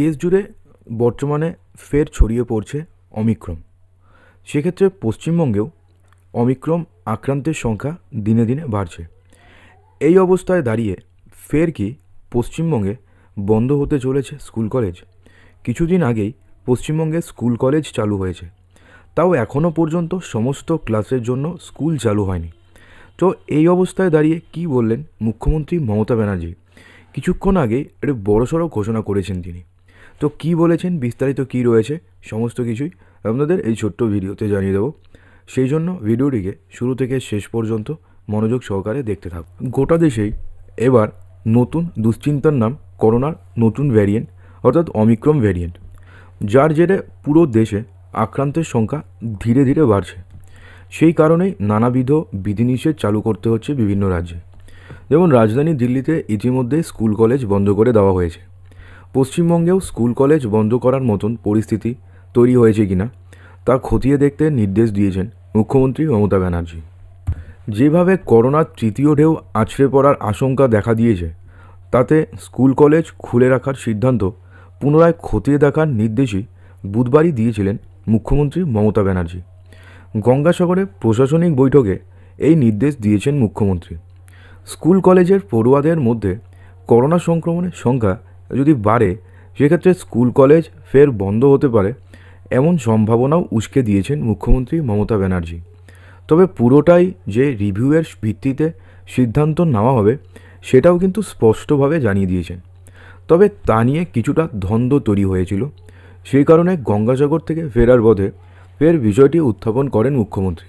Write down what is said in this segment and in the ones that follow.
দেশ জুড়ে বর্তমানে ফের ছড়িয়ে পড়ছে অমিক্রম সেক্ষেত্রে পশ্চিমবঙ্গেও অমিক্রম আক্রান্তের সংখ্যা দিনে দিনে বাড়ছে এই অবস্থায় দাঁড়িয়ে ফের কি পশ্চিমবঙ্গে বন্ধ হতে চলেছে স্কুল কলেজ কিছুদিন আগেই পশ্চিমবঙ্গে স্কুল কলেজ চালু হয়েছে তাও এখনও পর্যন্ত সমস্ত ক্লাসের জন্য স্কুল চালু হয়নি তো এই অবস্থায় দাঁড়িয়ে কি বললেন মুখ্যমন্ত্রী মমতা ব্যানার্জী কিছুক্ষণ আগে একটু বড়সড় ঘোষণা করেছেন তিনি তো কি বলেছেন বিস্তারিত কি রয়েছে সমস্ত কিছুই আপনাদের এই ছোট্ট ভিডিওতে জানিয়ে দেবো সেই জন্য ভিডিওটিকে শুরু থেকে শেষ পর্যন্ত মনোযোগ সহকারে দেখতে থাকুন গোটা দেশেই এবার নতুন দুশ্চিন্তার নাম করোনার নতুন ভ্যারিয়েন্ট অর্থাৎ অমিক্রম ভ্যারিয়েন্ট যার জেরে পুরো দেশে আক্রান্তের সংখ্যা ধীরে ধীরে বাড়ছে সেই কারণেই নানাবিধ বিধিনিষেধ চালু করতে হচ্ছে বিভিন্ন রাজ্যে যেমন রাজধানী দিল্লিতে ইতিমধ্যে স্কুল কলেজ বন্ধ করে দেওয়া হয়েছে পশ্চিমবঙ্গেও স্কুল কলেজ বন্ধ করার মতন পরিস্থিতি তৈরি হয়েছে কিনা তা খতিয়ে দেখতে নির্দেশ দিয়েছেন মুখ্যমন্ত্রী মমতা ব্যানার্জি যেভাবে করোনার তৃতীয় ঢেউ আছড়ে পড়ার আশঙ্কা দেখা দিয়েছে তাতে স্কুল কলেজ খুলে রাখার সিদ্ধান্ত পুনরায় খতিয়ে দেখার নির্দেশই বুধবারই দিয়েছিলেন মুখ্যমন্ত্রী মমতা ব্যানার্জি গঙ্গাসাগরে প্রশাসনিক বৈঠকে এই নির্দেশ দিয়েছেন মুখ্যমন্ত্রী স্কুল কলেজের পড়ুয়াদের মধ্যে করোনা সংক্রমণের সংখ্যা যদি বাড়ে সেক্ষেত্রে স্কুল কলেজ ফের বন্ধ হতে পারে এমন সম্ভাবনাও উস্কে দিয়েছেন মুখ্যমন্ত্রী মমতা ব্যানার্জি তবে পুরোটাই যে রিভিউয়ের ভিত্তিতে সিদ্ধান্ত নেওয়া হবে সেটাও কিন্তু স্পষ্টভাবে জানিয়ে দিয়েছেন তবে তা নিয়ে কিছুটা ধন্দ তৈরি হয়েছিল সেই কারণে গঙ্গাসাগর থেকে ফেরার পথে ফের বিষয়টি উত্থাপন করেন মুখ্যমন্ত্রী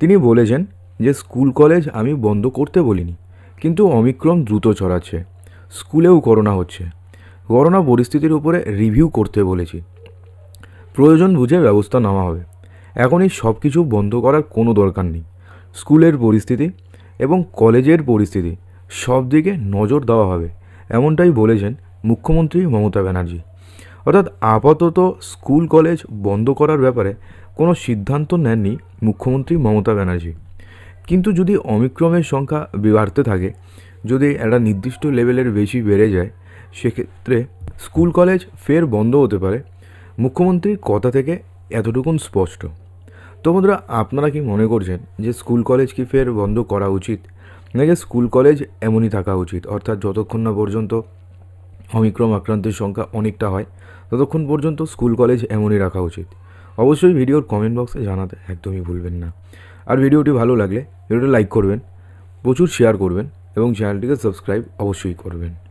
তিনি বলেছেন যে স্কুল কলেজ আমি বন্ধ করতে বলিনি কিন্তু অমিক্রম দ্রুত ছড়াচ্ছে স্কুলেও করোনা হচ্ছে করোনা পরিস্থিতির উপরে রিভিউ করতে বলেছি প্রয়োজন বুঝে ব্যবস্থা নেওয়া হবে এখনই সব কিছু বন্ধ করার কোনো দরকার নেই স্কুলের পরিস্থিতি এবং কলেজের পরিস্থিতি সব দিকে নজর দেওয়া হবে এমনটাই বলেছেন মুখ্যমন্ত্রী মমতা ব্যানার্জি অর্থাৎ আপাতত স্কুল কলেজ বন্ধ করার ব্যাপারে কোনো সিদ্ধান্ত নেননি মুখ্যমন্ত্রী মমতা ব্যানার্জি কিন্তু যদি অমিক্রমের সংখ্যা বাড়তে থাকে যদি একটা নির্দিষ্ট লেভেলের বেশি বেড়ে যায় সেক্ষেত্রে স্কুল কলেজ ফের বন্ধ হতে পারে মুখ্যমন্ত্রীর কথা থেকে এতটুকুন স্পষ্ট তো বন্ধুরা আপনারা কি মনে করছেন যে স্কুল কলেজ কি ফের বন্ধ করা উচিত নাকি স্কুল কলেজ এমনই থাকা উচিত অর্থাৎ যতক্ষণ না পর্যন্ত অমিক্রম আক্রান্তের সংখ্যা অনেকটা হয় ততক্ষণ পর্যন্ত স্কুল কলেজ এমনই রাখা উচিত অবশ্যই ভিডিওর কমেন্ট বক্সে জানাতে একদমই ভুলবেন না আর ভিডিওটি ভালো লাগলে ভিডিওতে লাইক করবেন প্রচুর শেয়ার করবেন এবং চ্যানেলটিকে সাবস্ক্রাইব অবশ্যই করবেন